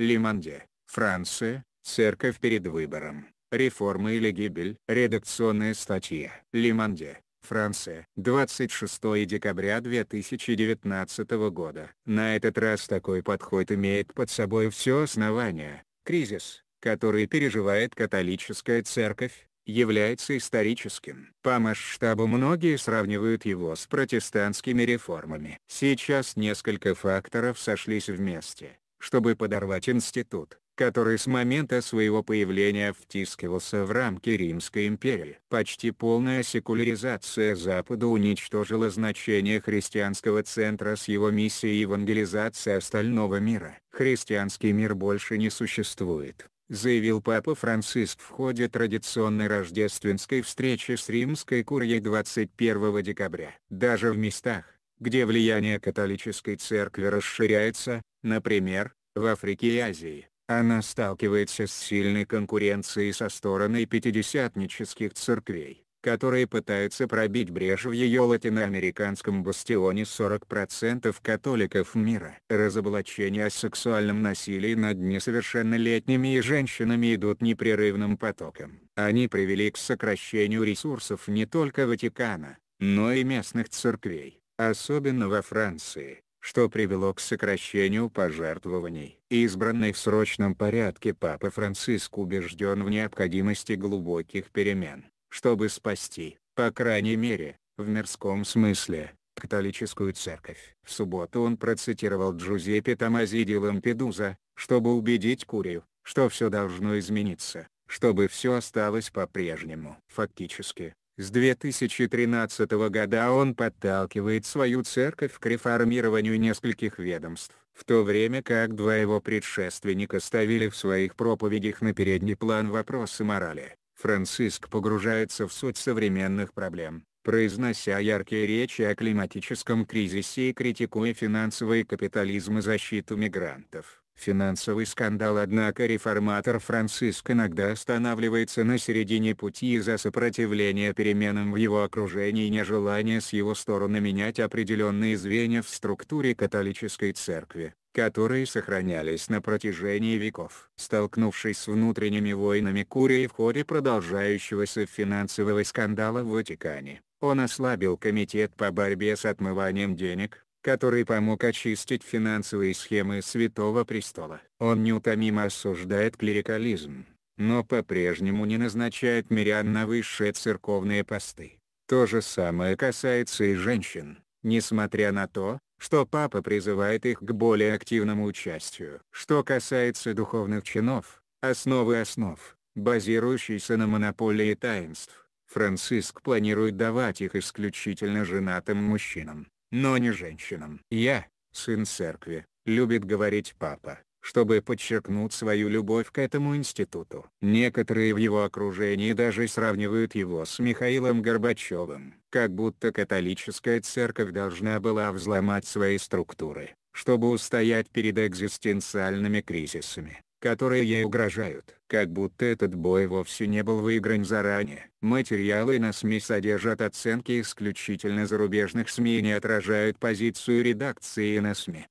Лиманде, Франция, Церковь перед выбором. Реформа или гибель. Редакционная статья. Лиманде, Франция. 26 декабря 2019 года. На этот раз такой подход имеет под собой все основания. Кризис, который переживает католическая церковь, является историческим. По масштабу многие сравнивают его с протестантскими реформами. Сейчас несколько факторов сошлись вместе, чтобы подорвать институт, который с момента своего появления втискивался в рамки Римской империи. Почти полная секуляризация Запада уничтожила значение христианского центра с его миссией евангелизации остального мира. «Христианский мир больше не существует», заявил Папа Франциск в ходе традиционной рождественской встречи с римской курьей 21 декабря. Даже в местах, где влияние католической церкви расширяется, например, в Африке и Азии, она сталкивается с сильной конкуренцией со стороны пятидесятнических церквей, которые пытаются пробить брешь в ее латиноамериканском бастионе 40% католиков мира. Разоблачения о сексуальном насилии над несовершеннолетними и женщинами идут непрерывным потоком. Они привели к сокращению ресурсов не только Ватикана, но и местных церквей особенно во Франции, что привело к сокращению пожертвований. Избранный в срочном порядке Папа Франциск убежден в необходимости глубоких перемен, чтобы спасти, по крайней мере, в мирском смысле, католическую церковь. В субботу он процитировал Джузеппе Томази Ди Лампедуза, чтобы убедить Курию, что все должно измениться, чтобы все осталось по-прежнему. Фактически, с 2013 года он подталкивает свою церковь к реформированию нескольких ведомств, в то время как два его предшественника ставили в своих проповедях на передний план вопросы морали. Франциск погружается в суть современных проблем, произнося яркие речи о климатическом кризисе и критикуя финансовый капитализм и защиту мигрантов финансовый скандал однако реформатор Франциск иногда останавливается на середине пути из-за сопротивления переменам в его окружении и нежелания с его стороны менять определенные звенья в структуре католической церкви которые сохранялись на протяжении веков. Столкнувшись с внутренними войнами Курии в ходе продолжающегося финансового скандала в Ватикане, он ослабил комитет по борьбе с отмыванием денег, который помог очистить финансовые схемы Святого Престола. Он неутомимо осуждает клерикализм, но по-прежнему не назначает мирян на высшие церковные посты. То же самое касается и женщин, несмотря на то, что папа призывает их к более активному участию. Что касается духовных чинов, основы основ, базирующиеся на монополии таинств, Франциск планирует давать их исключительно женатым мужчинам но не женщинам. Я, сын церкви, любит говорить папа, чтобы подчеркнуть свою любовь к этому институту. Некоторые в его окружении даже сравнивают его с Михаилом Горбачевым. Как будто католическая церковь должна была взломать свои структуры, чтобы устоять перед экзистенциальными кризисами которые ей угрожают. Как будто этот бой вовсе не был выигран заранее. Материалы на СМИ содержат оценки исключительно зарубежных СМИ и не отражают позицию редакции на СМИ.